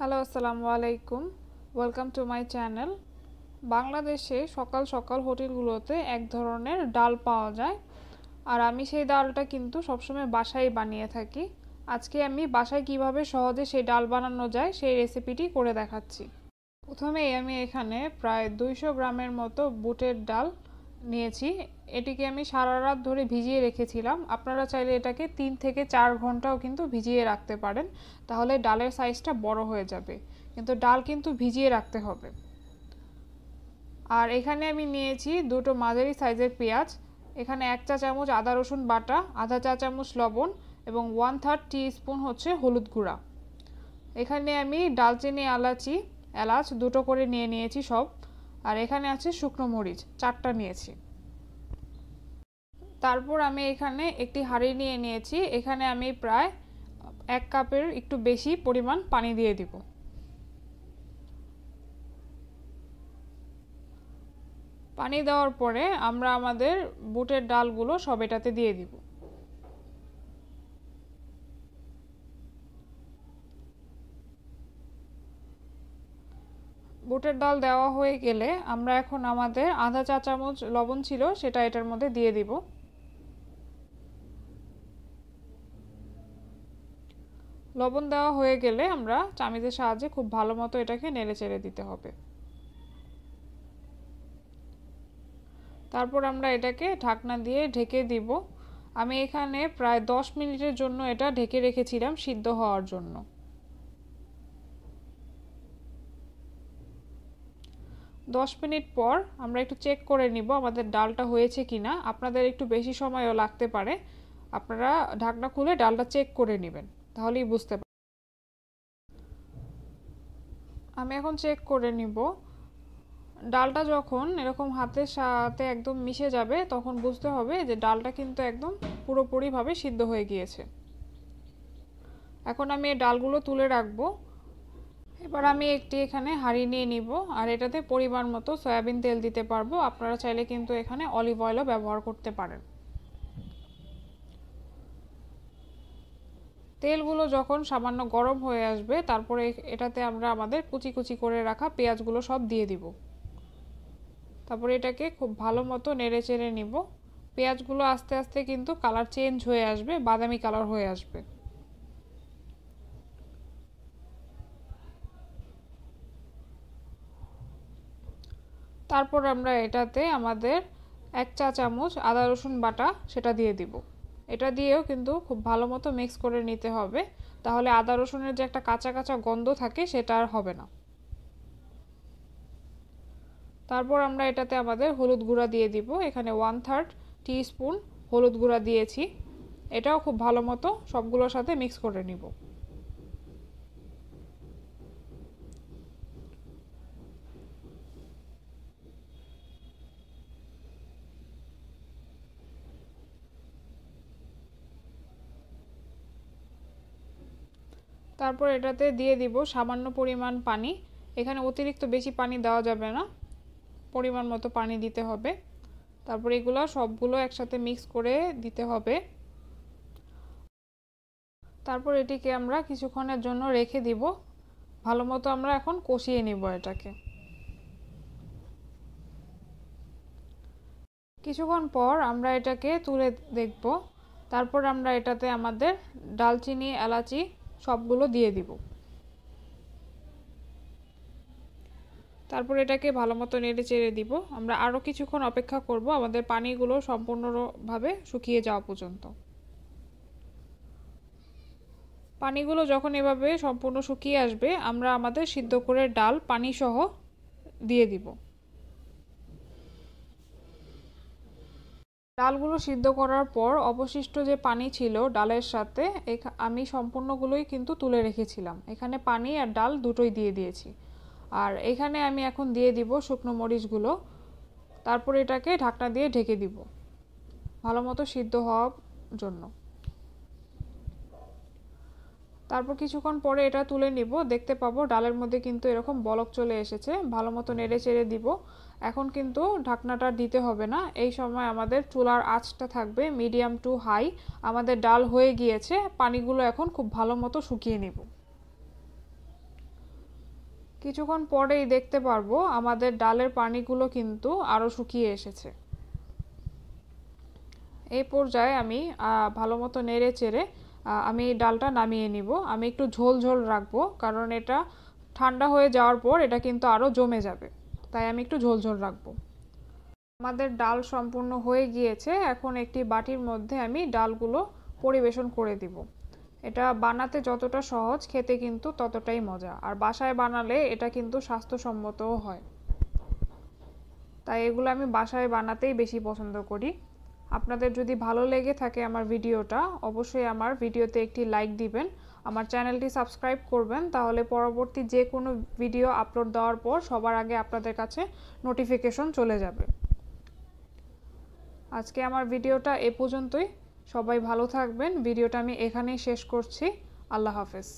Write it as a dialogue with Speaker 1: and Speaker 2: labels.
Speaker 1: hello আসসালামু আলাইকুম welcome to my channel বাংলাদেশে সকাল সকাল হোটেলগুলোতে এক ধরনের ডাল পাওয়া যায় আর আমি সেই ডালটা কিন্তু সবসময় বাসায় বানিয়ে থাকি আজকে আমি বাসায় কিভাবে সহজে সেই ডাল বানানো যায় সেই রেসিপিটি করে দেখাচ্ছি প্রথমেই আমি এখানে প্রায় দুইশো গ্রামের মতো বুটের ডাল নিয়েছি এটিকে আমি সারা রাত ধরে ভিজিয়ে রেখেছিলাম আপনারা চাইলে এটাকে তিন থেকে চার ঘন্টাও কিন্তু ভিজিয়ে রাখতে পারেন তাহলে ডালের সাইজটা বড় হয়ে যাবে কিন্তু ডাল কিন্তু ভিজিয়ে রাখতে হবে আর এখানে আমি নিয়েছি দুটো মাঝারি সাইজের পেঁয়াজ এখানে এক চা চামচ আদা রসুন বাটা আধা চা চামচ লবণ এবং ওয়ান থার্ড টি স্পুন হচ্ছে হলুদ গুঁড়া এখানে আমি ডালচিনি এলাচি এলাচ দুটো করে নিয়ে নিয়েছি সব আর এখানে আছে শুকনো মরিচ চারটা নিয়েছি তারপর আমি এখানে একটি হাঁড়ি নিয়ে নিয়েছি এখানে আমি প্রায় এক কাপের একটু বেশি পরিমাণ পানি দিয়ে দিব পানি দেওয়ার পরে আমরা আমাদের বুটের ডালগুলো সব এটাতে দিয়ে দিব বুটের ডাল দেওয়া হয়ে গেলে আমরা এখন আমাদের আধা চা চামচ লবণ ছিল সেটা এটার মধ্যে দিয়ে দিব লবণ দেওয়া হয়ে গেলে আমরা চামিচের সাহায্যে খুব ভালো মতো এটাকে নেড়ে চেড়ে দিতে হবে তারপর আমরা এটাকে ঢাকনা দিয়ে ঢেকে দিব আমি এখানে প্রায় দশ মিনিটের জন্য এটা ঢেকে রেখেছিলাম সিদ্ধ হওয়ার জন্য দশ মিনিট পর আমরা একটু চেক করে নিব আমাদের ডালটা হয়েছে কি না আপনাদের একটু বেশি সময়ও লাগতে পারে আপনারা ঢাকনা খুলে ডালটা চেক করে নেবেন তাহলেই বুঝতে পার আমি এখন চেক করে নিব ডালটা যখন এরকম হাতের সাথে একদম মিশে যাবে তখন বুঝতে হবে যে ডালটা কিন্তু একদম পুরোপুরিভাবে সিদ্ধ হয়ে গিয়েছে এখন আমি এই ডালগুলো তুলে রাখবো এবার আমি একটি এখানে হাঁড়ি নিয়ে নিব আর এটাতে পরিমাণ মতো সয়াবিন তেল দিতে পারবো আপনারা চাইলে কিন্তু এখানে অলিভ অয়েলও ব্যবহার করতে পারেন তেলগুলো যখন সামান্য গরম হয়ে আসবে তারপরে এটাতে আমরা আমাদের কুচি কুচি করে রাখা পেঁয়াজগুলো সব দিয়ে দিব তারপরে এটাকে খুব ভালো মতো নেড়ে চেড়ে নিব পেঁয়াজগুলো আস্তে আস্তে কিন্তু কালার চেঞ্জ হয়ে আসবে বাদামি কালার হয়ে আসবে তারপর আমরা এটাতে আমাদের এক চা চামচ আদা রসুন বাটা সেটা দিয়ে দিব এটা দিয়েও কিন্তু খুব ভালো মতো মিক্স করে নিতে হবে তাহলে আদা রসুনের যে একটা কাঁচা কাঁচা গন্ধ থাকে সেটা আর হবে না তারপর আমরা এটাতে আমাদের হলুদ গুঁড়া দিয়ে দিব এখানে ওয়ান থার্ড স্পুন হলুদ গুঁড়া দিয়েছি এটাও খুব ভালো মতো সবগুলোর সাথে মিক্স করে নিব তারপর এটাতে দিয়ে দিব সামান্য পরিমাণ পানি এখানে অতিরিক্ত বেশি পানি দেওয়া যাবে না পরিমাণ মতো পানি দিতে হবে তারপর এগুলো সবগুলো একসাথে মিক্স করে দিতে হবে তারপর এটিকে আমরা কিছুক্ষণের জন্য রেখে দিব ভালো মতো আমরা এখন কষিয়ে নিব এটাকে কিছুক্ষণ পর আমরা এটাকে তুলে দেখব তারপর আমরা এটাতে আমাদের ডালচিনি এলাচি সবগুলো দিয়ে দিব তারপর এটাকে ভালো মতো নেড়ে চেড়ে দিব আমরা আরও কিছুক্ষণ অপেক্ষা করব আমাদের পানিগুলো সম্পূর্ণভাবে শুকিয়ে যাওয়া পর্যন্ত পানিগুলো যখন এভাবে সম্পূর্ণ শুকিয়ে আসবে আমরা আমাদের সিদ্ধ করে ডাল পানিসহ দিয়ে দিব ডালগুলো সিদ্ধ করার পর অবশিষ্ট যে পানি ছিল ডালের সাথে আমি সম্পূর্ণগুলোই কিন্তু তুলে রেখেছিলাম এখানে পানি আর ডাল দুটোই দিয়ে দিয়েছি আর এখানে আমি এখন দিয়ে দিব শুকনো মরিচগুলো তারপর এটাকে ঢাকনা দিয়ে ঢেকে দিব ভালো মতো সিদ্ধ হওয়ার জন্য তারপর কিছুক্ষণ পরে এটা তুলে নিব দেখতে পাবো ডালের মধ্যে কিন্তু এরকম বলক চলে এসেছে ভালো মতো নেড়ে চেড়ে দিব এখন কিন্তু ঢাকনাটা দিতে হবে না এই সময় আমাদের চুলার আঁচটা থাকবে মিডিয়াম টু হাই আমাদের ডাল হয়ে গিয়েছে পানিগুলো এখন খুব ভালো মতো শুকিয়ে নেব কিছুক্ষণ পরেই দেখতে পারবো আমাদের ডালের পানিগুলো কিন্তু আরও শুকিয়ে এসেছে এই পর্যায়ে আমি ভালো মতো নেড়ে চেড়ে আমি ডালটা নামিয়ে নিব আমি একটু ঝোল ঝোল রাখবো কারণ এটা ঠান্ডা হয়ে যাওয়ার পর এটা কিন্তু আরও জমে যাবে তাই আমি একটু ঝোল ঝোল রাখবো আমাদের ডাল সম্পূর্ণ হয়ে গিয়েছে এখন একটি বাটির মধ্যে আমি ডালগুলো পরিবেশন করে দিব এটা বানাতে যতটা সহজ খেতে কিন্তু ততটাই মজা আর বাসায় বানালে এটা কিন্তু স্বাস্থ্যসম্মতও হয় তাই এগুলো আমি বাসায় বানাতেই বেশি পছন্দ করি আপনাদের যদি ভালো লেগে থাকে আমার ভিডিওটা অবশ্যই আমার ভিডিওতে একটি লাইক দিবেন আমার চ্যানেলটি সাবস্ক্রাইব করবেন তাহলে পরবর্তী যে কোনো ভিডিও আপলোড দেওয়ার পর সবার আগে আপনাদের কাছে নোটিফিকেশন চলে যাবে আজকে আমার ভিডিওটা এ পর্যন্তই সবাই ভালো থাকবেন ভিডিওটা আমি এখানেই শেষ করছি আল্লাহ হাফেজ